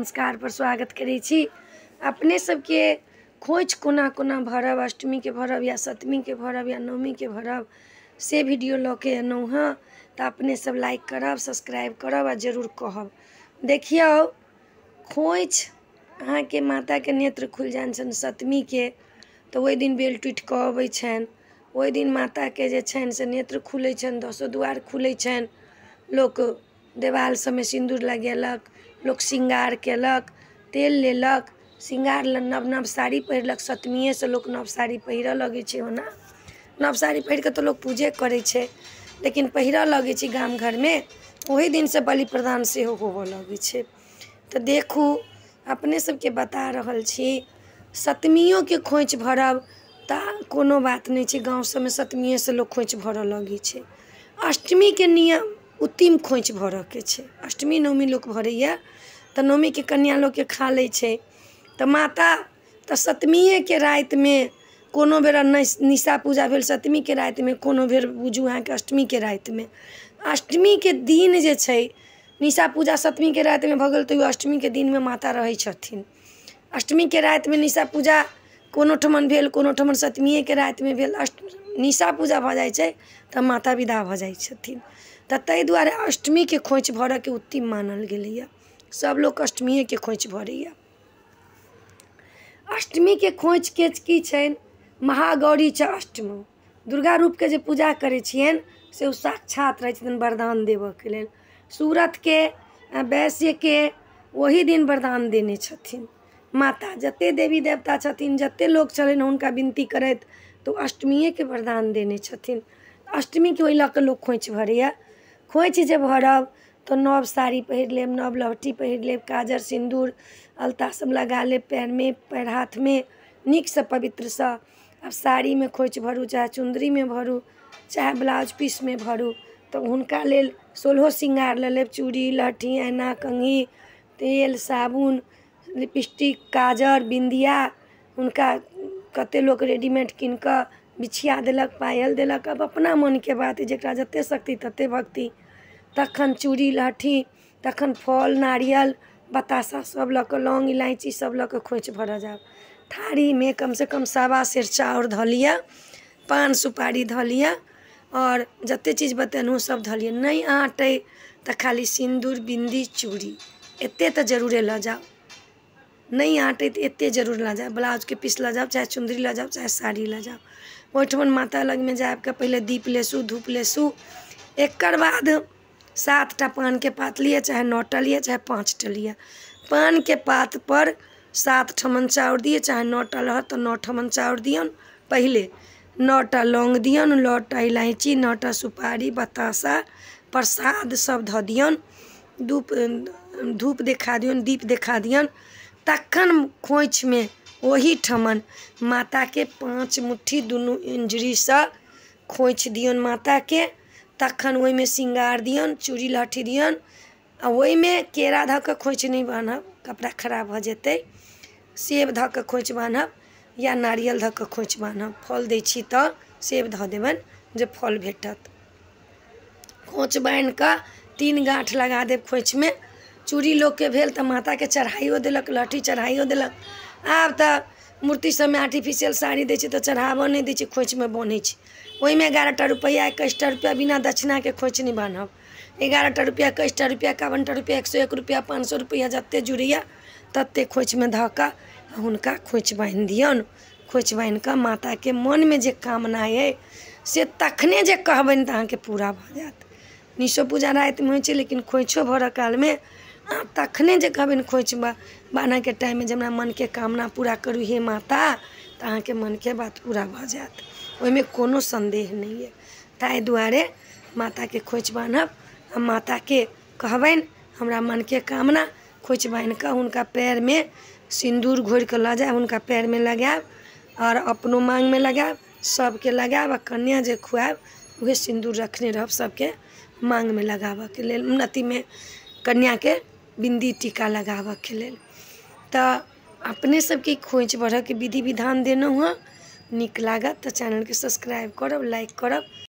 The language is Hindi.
नमस्कार पर स्वागत करै अपने सबके खोज कोना कोना भरब अष्टमी के भरब या के भरब या के भरब से वीडियो लऽ के अयलहुँ तो अपने सब लाइक करब सब्सक्राइब करब आ जरूर खोज अहाँ के माता के नेत्र खुल जा सप्तमी के तो वही दिन बेल टूट कऽ अब छनि दिन दिन के जे से नेत्र खुले दसों दसो दुआर खुले छनि लोक देवाल में सिंदूर लगेलक लोग श्रृंगार कलक तेल लेलक श्रृंगार नव नव साड़ी पहिरलक से लोग नव साड़ी पहिरऽ लगै ओना नव साड़ी पहर कऽ तऽ लोक पूजे करै छै लेकिन पहिरऽ लगै छै गाम घरमे ओही दिनसँ बलि प्रदान सेहो होबऽ लगै छै देखू अपने सबके बता रहल छी के खोँइछ भरब तऽ कोनो बात गाँव सब में सबमे से लोग खोँइछ भर लगे अष्टमी के नियम उत्तिम खोच भर के अष्टमी नवमी भर तो नवमी के कन्या के खा ले छे। तो माता के सतमिएके में कोनो बेर निशा पूजा भेल सतमीके में कोनो बेर बुझू अष्टमी के राति में अष्टमी के दिन जे छै निशा पूजा के सतमीके में भ गेल तैयो दिन में माता रहै छथिन राति में निशा पूजा कोनो ठमन भेल कोनो ठमन सतमिएके में भेल अष्ट निशा पूजा भ जाइ छै तऽ माता विदा भ जाइ छथिन तो ताहि दुआरे अष्टमीके भर के उत्तम मानल गेलैए सभ लोक अष्टमिएके खोँइछ भरैए अष्टमीके के की छनि महागौरी छै अष्टम दुर्गा रूप जे पूजा करे छियनि से ओ साक्षात देव के लिए सूरत के वैश्य के वही दिन वरदान देने छथिन माता जते देवी देवता छथिन जते लोग छलनि उनका विनती करत तो अष्टमी के वरदान देने छथिन अष्टमी के वही लोग लोक खोँइछ खोँछि जे भरब तो नव साड़ी पहिर लेब नव लहठी पहिर लेब काजर सिंदूर अलता सब लगा लेब निक से पवित्र से अब साड़ी में खोच भरू चाहे चुंदरी में भरू चाहे ब्लाउज पीस में भरू तो हुनका लेल सोलहो सिंगार ले लेब चूड़ी लहठी ऐना कंगी तेल साबुन लिपस्टिक काजर बिंदिया हुनका कते लोग रेडीमेड कीन कऽ बिछिया दिलक पायल दिलक अब अपना मन के बात जरा जते शक्ति ततेक भक्ति तखन चूड़ी लहठी तखन फल नारियल बतासा सब लऽ कऽ लौङ्ग इलायची सब लऽ कऽ खोँछि भरऽ जाउ थारीमे कमसँ कम सवा सेर चाउर धऽ लिअ पान सुपारी धऽ लिअ आओर जतेक चीज बतेलहुँ सब धऽ लिअ नहि अहाँ तऽ खाली सिन्दूर बिन्दी चूड़ी एतेक तऽ जरूरे लऽ जाउ नहि आँटै तऽ एतेक जरूर लऽ जाउ ब्लाउजके पीस लऽ जाउ चाहे चुन्दरी लऽ जाउ चाहे साड़ी लऽ जाउ ओहिठमन माता लगमे जाबि कऽ पहिले दीप लेसू धूप लेसू एकर बाद सात पान के पात लिए चाहे नौटा लिए चाहे पाँच लिए पान के पात पर सात ठमन चाउर दिए चाहे नौटा रह तो नौ ठमन चाउर दियन पहले नौटा लौंग दियन नौटा इलायची नौटा सुपारी बतासा प्रसाद सब धऽ दियन धूप धूप देखा दियन दीप देखा दियन तखन में वही ठमन के पाँच मुट्ठी दुनू खोच दियन माता के तखन में सिंगार दियन चूड़ी लहठी दियन आ में केरा धक के खोच नहीं बान्हब कपड़ा खराब भ जेतै सेब धक के खोच बान्हब या नारियल धक के खोच बान्हब फल दी छी सेब ध देबनि जे फल भेटत खोच बान्हि का तीन गाँठ लगा देब में चूड़ी लोग के भेल माता के चढ़ाइयो देलक लहठी चढ़ाइयो देलक आब तऽ मूर्ति में आर्टिफिशियल साड़ी दै चढ़ाव नहीं चढ़ाबऽ खोच में छै वही में ग्यारह टा रुपया इक्कीस टा रुपया बिना बनब ग्यारह टा रुपया इक्कीस टा रुपया इक्यावन टा रुपया एक सौ एक रुपया पाँच सौ रुपया जतेक जुड़िया ततेक खोँछिमे में कऽ हुनका दियन खोच दियौन खोँछि माता के मन में जे कामना है से तखने जे कहबनि तऽ अहाँके पूरा भ जात निशो पूजा रात होइ छै लेकिन भर काल में तखने जे कहबनि के टाइम में जे मन के कामना पूरा करू हे माता के मन के बात पूरा भ जायत ओहिमे को संदेह नहीं है ते दुआरे माताके खोइछ बान्हब आ के कहबनि हमरा के कामना खोइछ बान्हि कऽ हुनका पएरमे सिन्दूर घोरि कऽ लऽ जायब हुनका पएरमे लगायब आओर अपनो माङ्गमे लगायब सभके लगाब लगा कन्या जो खुआब वह सिंदूर रखने में सभके के लिए उन्नति में कन्या के बिंदी टीका के लिए तऽ अपने सबके बढ़ के विधि विधान देलहुँ हँ नीक लागत चैनल के सब्सक्राइब करब लाइक करब